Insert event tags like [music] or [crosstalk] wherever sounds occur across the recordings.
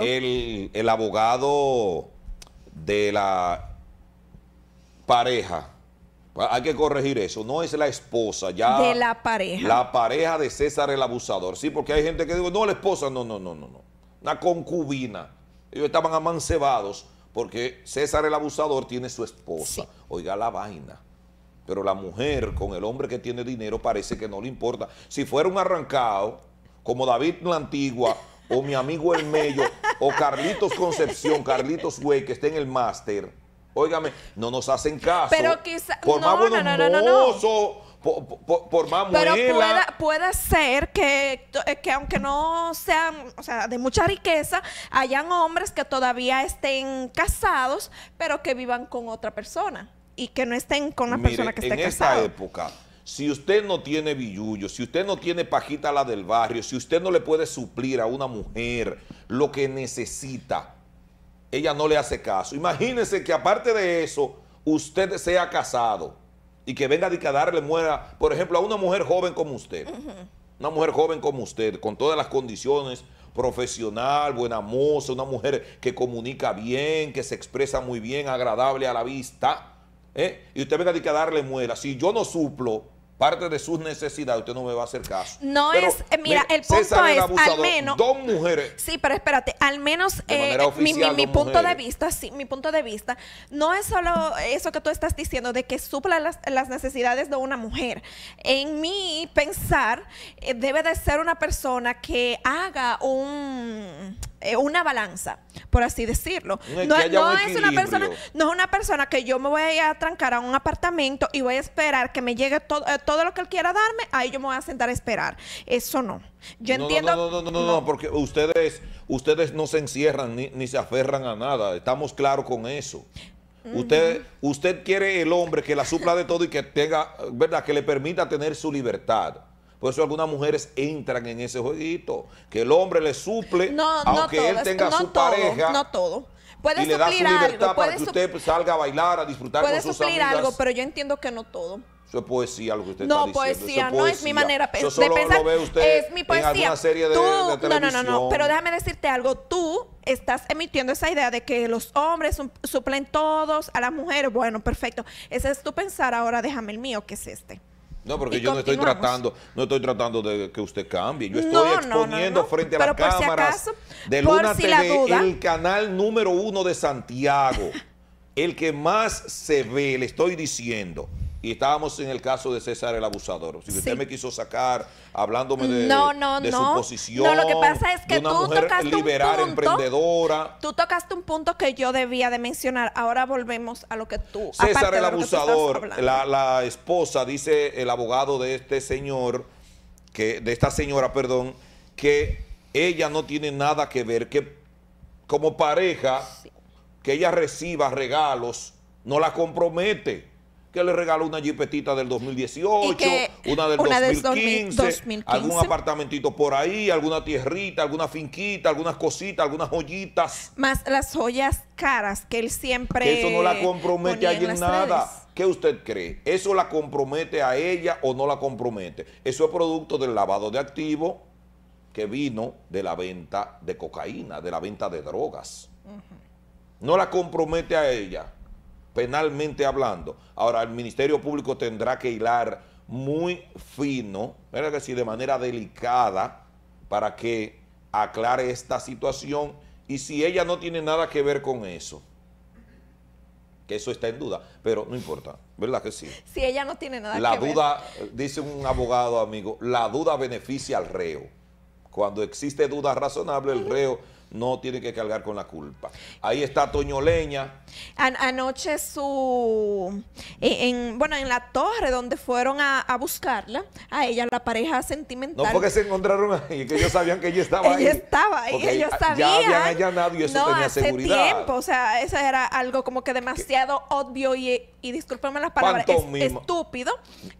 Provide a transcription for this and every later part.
El, abogado de la pareja, pues hay que corregir eso, no es la esposa, ya... De la pareja. La pareja de César el abusador, sí, porque hay gente que dice, no, la esposa, no, no, no, no, no, una concubina. Ellos estaban amancebados porque César el abusador tiene su esposa. Oiga la vaina. Pero la mujer con el hombre que tiene dinero parece que no le importa. Si fuera un arrancado, como David la antigua, o mi amigo El Mello, o Carlitos Concepción, Carlitos Güey, que está en el máster, óigame, no nos hacen caso. Pero quizá, por no, más no, no, no, por, más Pero puede ser que, eh, que, aunque no sean, o sea, de mucha riqueza, hayan hombres que todavía estén casados, pero que vivan con otra persona y que no estén con la persona que esté casada. En esa época si usted no tiene billullo, si usted no tiene pajita la del barrio, si usted no le puede suplir a una mujer lo que necesita, ella no le hace caso. Imagínese que aparte de eso, usted sea casado y que venga a darle muera, por ejemplo, a una mujer joven como usted. Una mujer joven como usted, con todas las condiciones, profesional, buena moza, una mujer que comunica bien, que se expresa muy bien, agradable a la vista. ¿eh? Y usted venga a darle muera Si yo no suplo parte de sus necesidades, usted no me va a hacer caso. No es, eh, mira, el punto es, al menos... Dos mujeres. Sí, pero espérate, al menos eh, mi, punto de vista, sí, mi punto de vista, no es solo eso que tú estás diciendo de que supla las, necesidades de una mujer. En mi pensar, eh, debe de ser una persona que haga un eh, una balanza, por así decirlo. No, es una persona, no es una persona que yo me voy a, a trancar a un apartamento y voy a esperar que me llegue todo, eh, todo lo que él quiera darme, ahí yo me voy a sentar a esperar. Eso no. Yo entiendo. No, no, no, no, porque ustedes, ustedes no se encierran ni, se aferran a nada. Estamos claros con eso. Usted, usted quiere el hombre que la supla de todo y que tenga, ¿verdad? Que le permita tener su libertad. Por eso algunas mujeres entran en ese jueguito, que el hombre le suple, no, aunque no él tenga no su pareja. No todo. Puede y le da su libertad algo, para que usted salga a bailar, a disfrutar con sus amigas. Puede suplir algo, pero yo entiendo que no todo. Eso es poesía lo que usted no, está diciendo. Poesía, poesía, no es mi manera de pensar. es mi poesía. En alguna serie de, tú, No, no, no, no, pero déjame decirte algo. Tú estás emitiendo esa idea de que los hombres suplen todos a las mujeres. Bueno, perfecto. Ese es tu pensar ahora, déjame el mío, que es este. No, porque yo no estoy tratando, no estoy tratando de que usted cambie. Yo estoy exponiendo frente a las cámaras de Luna TV, el canal número uno de Santiago, el que más se ve, le estoy diciendo y estábamos en el caso de César el abusador. Si usted me quiso sacar hablándome de, su posición. lo que pasa es que tú emprendedora. Tú tocaste un punto que yo debía de mencionar. Ahora volvemos a lo que tú. César el abusador, la, esposa, dice el abogado de este señor, que de esta señora, perdón, que ella no tiene nada que ver, que como pareja, que ella reciba regalos, no la compromete le regaló una jipetita del 2018, una del 2015, algún apartamentito por ahí, alguna tierrita, alguna finquita, algunas cositas, algunas joyitas. Más las joyas caras que él siempre. eso no la compromete a ella nada. ¿Qué usted cree? ¿Eso la compromete a ella o no la compromete? Eso es producto del lavado de activos que vino de la venta de cocaína, de la venta de drogas. No la compromete a ella penalmente hablando. Ahora, el Ministerio Público tendrá que hilar muy fino, ¿verdad que sí? De manera delicada para que aclare esta situación y si ella no tiene nada que ver con eso, que eso está en duda, pero no importa, ¿verdad que sí? Si ella no tiene nada la que duda, ver. La duda, dice un abogado amigo, la duda beneficia al reo. Cuando existe duda razonable, el reo no tiene que cargar con la culpa. Ahí está Toño Leña. anoche su... E-, en, bueno, en la torre donde fueron a, buscarla, a ella, la pareja sentimental. No, porque se encontraron ahí, que ellos sabían que ella estaba ahí. Ella estaba y ellos sabían. Ya habían allanado y eso no, tenía hace tiempo, o sea, eso era algo como que demasiado obvio y, y las palabras, estúpido,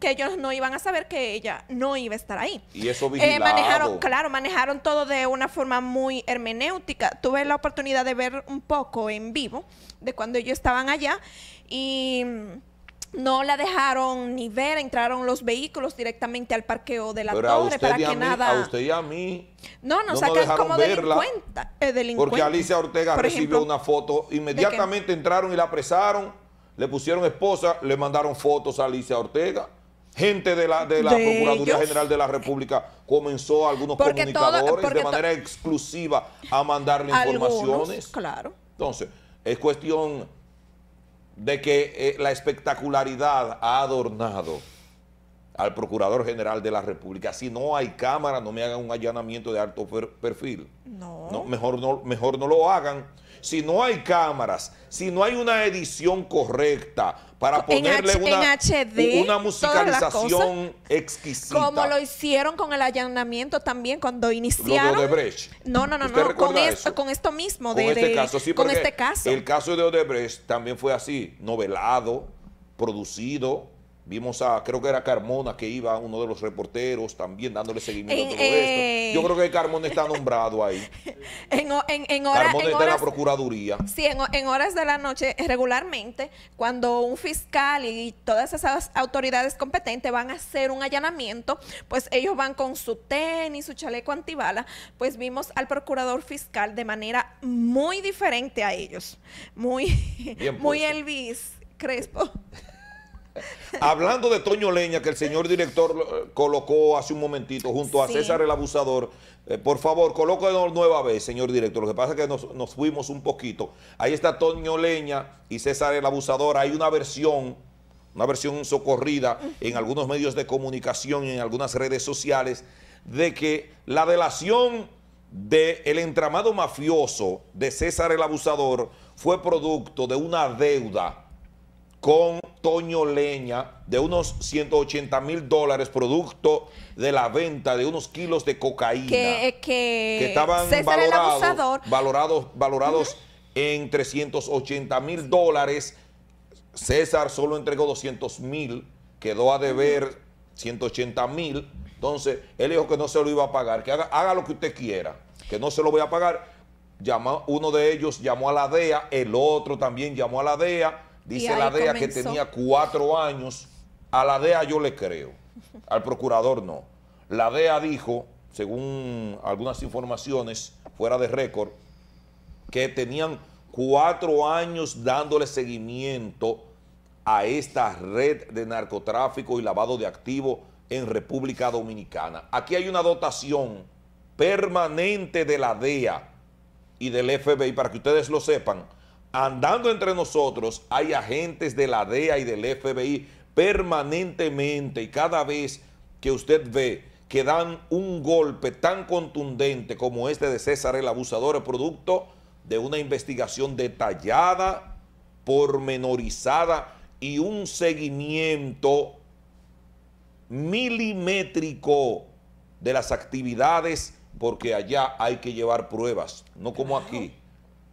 que ellos no iban a saber que ella no iba a estar ahí. Y eso vigilado. Eh, manejaron, claro, manejaron todo de una forma muy hermenéutica Tuve la oportunidad de ver un poco en vivo de cuando ellos estaban allá y no la dejaron ni ver, entraron los vehículos directamente al parqueo de la torre para que nada. A usted y a mí. No, no sacan como eh, delincuente. Porque Alicia Ortega recibió una foto, inmediatamente entraron y la apresaron, le pusieron esposa, le mandaron fotos a Alicia Ortega gente de la, de la Procuraduría General de la República comenzó, algunos comunicadores, de manera exclusiva a mandarle informaciones. Claro. Entonces, es cuestión de que eh, la espectacularidad ha adornado al Procurador General de la República. Si no hay cámara, no me hagan un allanamiento de alto perfil. No. no. mejor, no mejor no lo hagan si no hay cámaras, si no hay una edición correcta para ponerle una, una musicalización exquisita. Como lo hicieron con el allanamiento también cuando iniciaron. Odebrecht. No, no, no, no. Con, esto, con esto mismo. de, este caso, con este caso. El caso de Odebrecht también fue así, novelado, producido Vimos a, creo que era Carmona que iba, uno de los reporteros, también dándole seguimiento a todo esto. Eh, Yo creo que Carmona está nombrado ahí. [laughs] En, Carmona horas, de la Procuraduría. Sí, en, horas de la noche, regularmente, cuando un fiscal y todas esas autoridades competentes van a hacer un allanamiento, pues ellos van con su tenis, su chaleco antibala, pues vimos al procurador fiscal de manera muy diferente a ellos. Muy, muy Elvis Crespo. [laughs] Hablando de Toño Leña, que el señor director eh, colocó hace un momentito junto a César el Abusador, eh, por favor, colóquenos nueva vez, señor director. Lo que pasa es que nos, fuimos un poquito. Ahí está Toño Leña y César el Abusador. Hay una versión, una versión socorrida en algunos medios de comunicación y en algunas redes sociales de que la delación del el entramado mafioso de César el Abusador fue producto de una deuda con Toño Leña de unos 180 mil dólares, producto de la venta de unos kilos de cocaína. Que, eh, estaban valorados, valorados, en 380 mil dólares. César solo entregó 200 mil, quedó a deber 180 mil. Entonces, él dijo que no se lo iba a pagar, que haga, haga lo que usted quiera, que no se lo voy a pagar. uno de ellos llamó a la DEA, el otro también llamó a la DEA Dice la DEA que tenía cuatro años. A la DEA yo le creo, al procurador no. La DEA dijo, según algunas informaciones fuera de récord, que tenían cuatro años dándole seguimiento a esta red de narcotráfico y lavado de activos en República Dominicana. Aquí hay una dotación permanente de la DEA y del FBI, para que ustedes lo sepan, andando entre nosotros hay agentes de la DEA y del FBI permanentemente y cada vez que usted ve que dan un golpe tan contundente como este de César el Abusador, producto de una investigación detallada, pormenorizada y un seguimiento milimétrico de las actividades, porque allá hay que llevar pruebas, no como aquí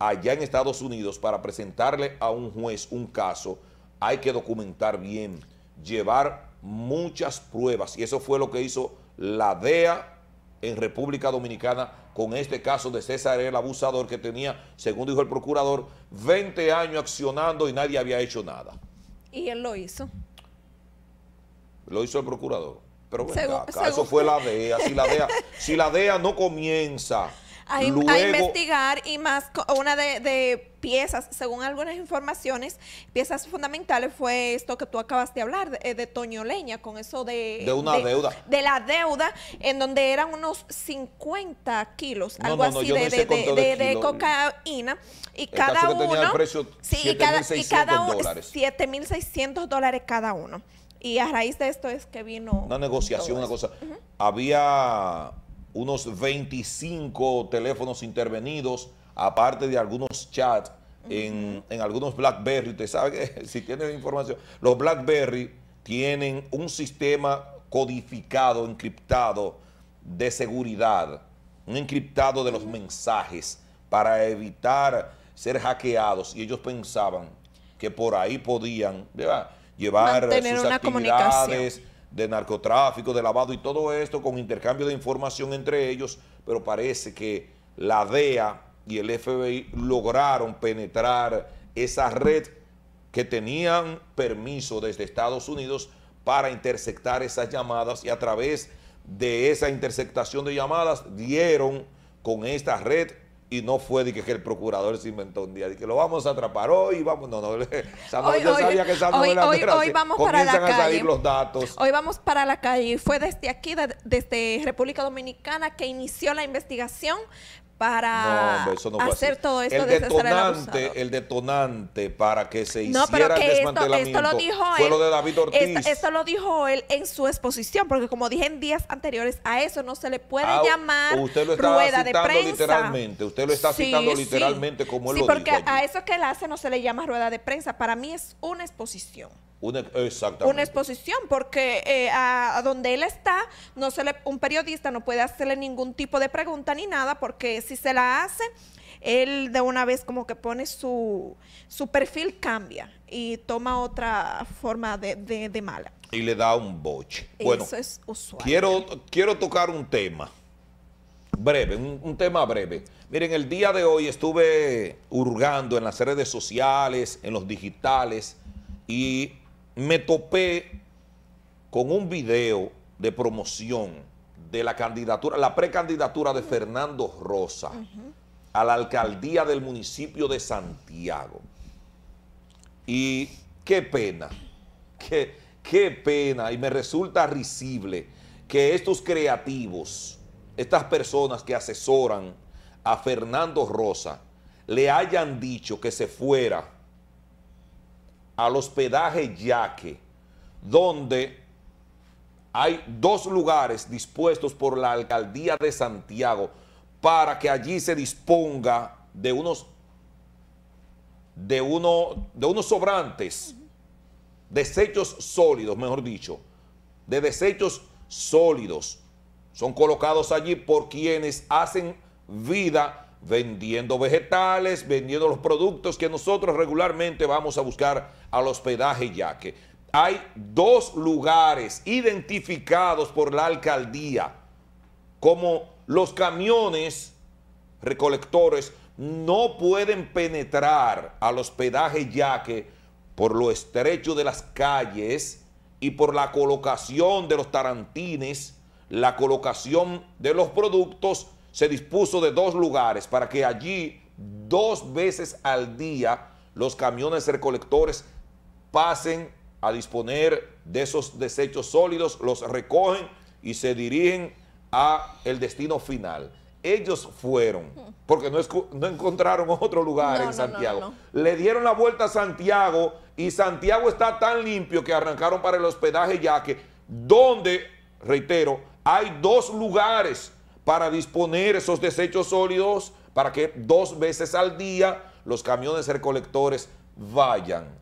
allá en Estados Unidos para presentarle a un juez un caso, hay que documentar bien, llevar muchas pruebas. Y eso fue lo que hizo la DEA en República Dominicana con este caso de César el abusador que tenía, según dijo el procurador, 20 años accionando y nadie había hecho nada. Y él lo hizo. Lo hizo el procurador. Pero bueno eso fue la la [laughs] DEA, si la DEA e no comienza a, investigar y más una de, piezas, según algunas informaciones, piezas fundamentales fue esto que tú acabas de hablar, de, eh, Toño Leña, con eso de... De una deuda. De la deuda, en donde eran unos 50 kilos, algo así, de, cocaína. Y cada uno... Tenía el precio, sí, y cada, cada uno... 7.600 dólares cada uno. Y a raíz de esto es que vino... Una negociación, una cosa. Había unos 25 teléfonos intervenidos, aparte de algunos chats en, algunos BlackBerry. Usted sabe que [laughs] si tiene información, los BlackBerry tienen un sistema codificado, encriptado de seguridad, un encriptado de los mensajes para evitar ser hackeados. Y ellos pensaban que por ahí podían llevar Mantener sus actividades de narcotráfico, de lavado y todo esto con intercambio de información entre ellos, pero parece que la DEA y el FBI lograron penetrar esa red que tenían permiso desde Estados Unidos para interceptar esas llamadas y a través de esa interceptación de llamadas dieron con esta red y no fue de que, el procurador se inventó un día, de que lo vamos a atrapar hoy, vamos, no, no, [laughs] sabía que esa hoy, vamos la calle. los datos. Hoy vamos para la calle, fue desde aquí, desde República Dominicana que inició la investigación para hacer todo esto el detonante, El detonante para que se hiciera no, pero el desmantelamiento esto, lo dijo fue él, lo de David Ortiz. Esto, lo dijo él en su exposición, porque como dije en días anteriores, a eso no se le puede ah, llamar usted lo está rueda de prensa. literalmente, usted lo está citando literalmente como él lo dijo. Sí, porque a eso que él hace no se le llama rueda de prensa, para mí es una exposición. Una, exposición, porque eh, a, donde él está, no se un periodista no puede hacerle ningún tipo de pregunta ni nada, porque si se la hace, él de una vez como que pone su, su perfil, cambia y toma otra forma de, mala. Y le da un boche. Eso es usual. Quiero, quiero tocar un tema breve, un, tema breve. Miren, el día de hoy estuve hurgando en las redes sociales, en los digitales, y me topé con un video de promoción de la candidatura, la precandidatura de Fernando Rosa a la alcaldía del municipio de Santiago. Y qué pena, qué, qué pena, y me resulta risible que estos creativos, estas personas que asesoran a Fernando Rosa, le hayan dicho que se fuera al hospedaje Yaque, donde hay dos lugares dispuestos por la alcaldía de Santiago para que allí se disponga de unos, de uno, de unos sobrantes, desechos sólidos, mejor dicho, de desechos sólidos. Son colocados allí por quienes hacen vida vendiendo vegetales, vendiendo los productos que nosotros regularmente vamos a buscar al hospedaje Yaque. Hay dos lugares identificados por la alcaldía como los camiones recolectores no pueden penetrar al hospedaje Yaque por lo estrecho de las calles y por la colocación de los tarantines, la colocación de los productos, se dispuso de dos lugares para que allí dos veces al día los camiones recolectores pasen a disponer de esos desechos sólidos, los recogen y se dirigen a el destino final. Ellos fueron, porque no, no encontraron [laughs] otro lugar en Santiago. Le dieron la vuelta a Santiago y Santiago está tan limpio que arrancaron para el hospedaje ya que donde, reitero, hay dos lugares para disponer esos desechos sólidos para que dos veces al día los camiones recolectores vayan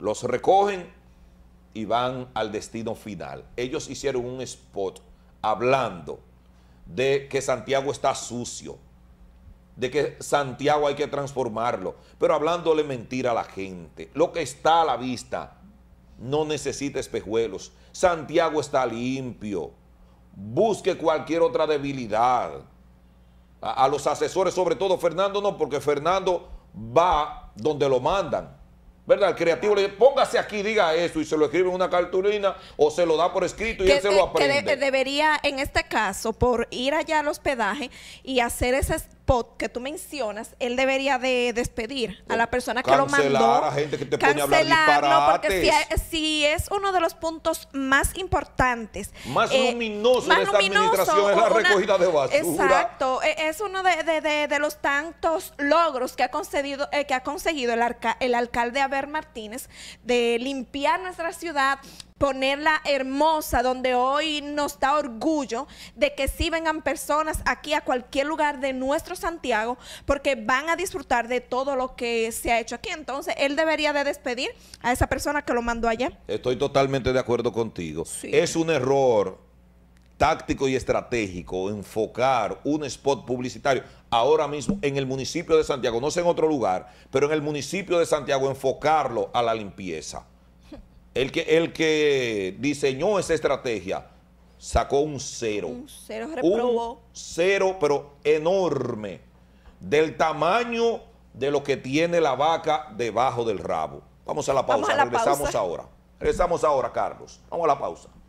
los recogen y van al destino final. Ellos hicieron un spot hablando de que Santiago está sucio, de que Santiago hay que transformarlo, pero hablándole mentira a la gente. Lo que está a la vista no necesita espejuelos. Santiago está limpio. Busque cualquier otra debilidad. A, los asesores, sobre todo Fernando, no, porque Fernando va donde lo mandan. ¿verdad? El creativo le dice, póngase aquí, diga eso, y se lo escribe en una cartulina o se lo da por escrito y él se lo aprende. Que debería, en este caso, por ir allá al hospedaje y hacer esas que tú mencionas, él debería de despedir a la persona que lo mandó. A gente que te cancelarlo porque si, si, es uno de los puntos más importantes. Más eh, luminoso de esta administración es la recogida de basura. Exacto. E, es uno de, los tantos logros que ha, concedido, eh, que ha conseguido el, alcalde Aver Martínez de limpiar nuestra ciudad, ponerla hermosa, donde hoy nos da orgullo de que si vengan personas aquí a cualquier lugar de nuestro Santiago, porque van a disfrutar de todo lo que se ha hecho aquí. Entonces, él debería de despedir a esa persona que lo mandó allá. Estoy totalmente de acuerdo contigo. Es un error táctico y estratégico enfocar un spot publicitario ahora mismo en el municipio de Santiago, no sé en otro lugar, pero en el municipio de Santiago enfocarlo a la limpieza el que, el que diseñó esa estrategia sacó un cero. Un cero reprobó. cero, pero enorme. Del tamaño de lo que tiene la vaca debajo del rabo. Vamos a la pausa. Regresamos ahora. Regresamos ahora, Carlos. Vamos a la pausa.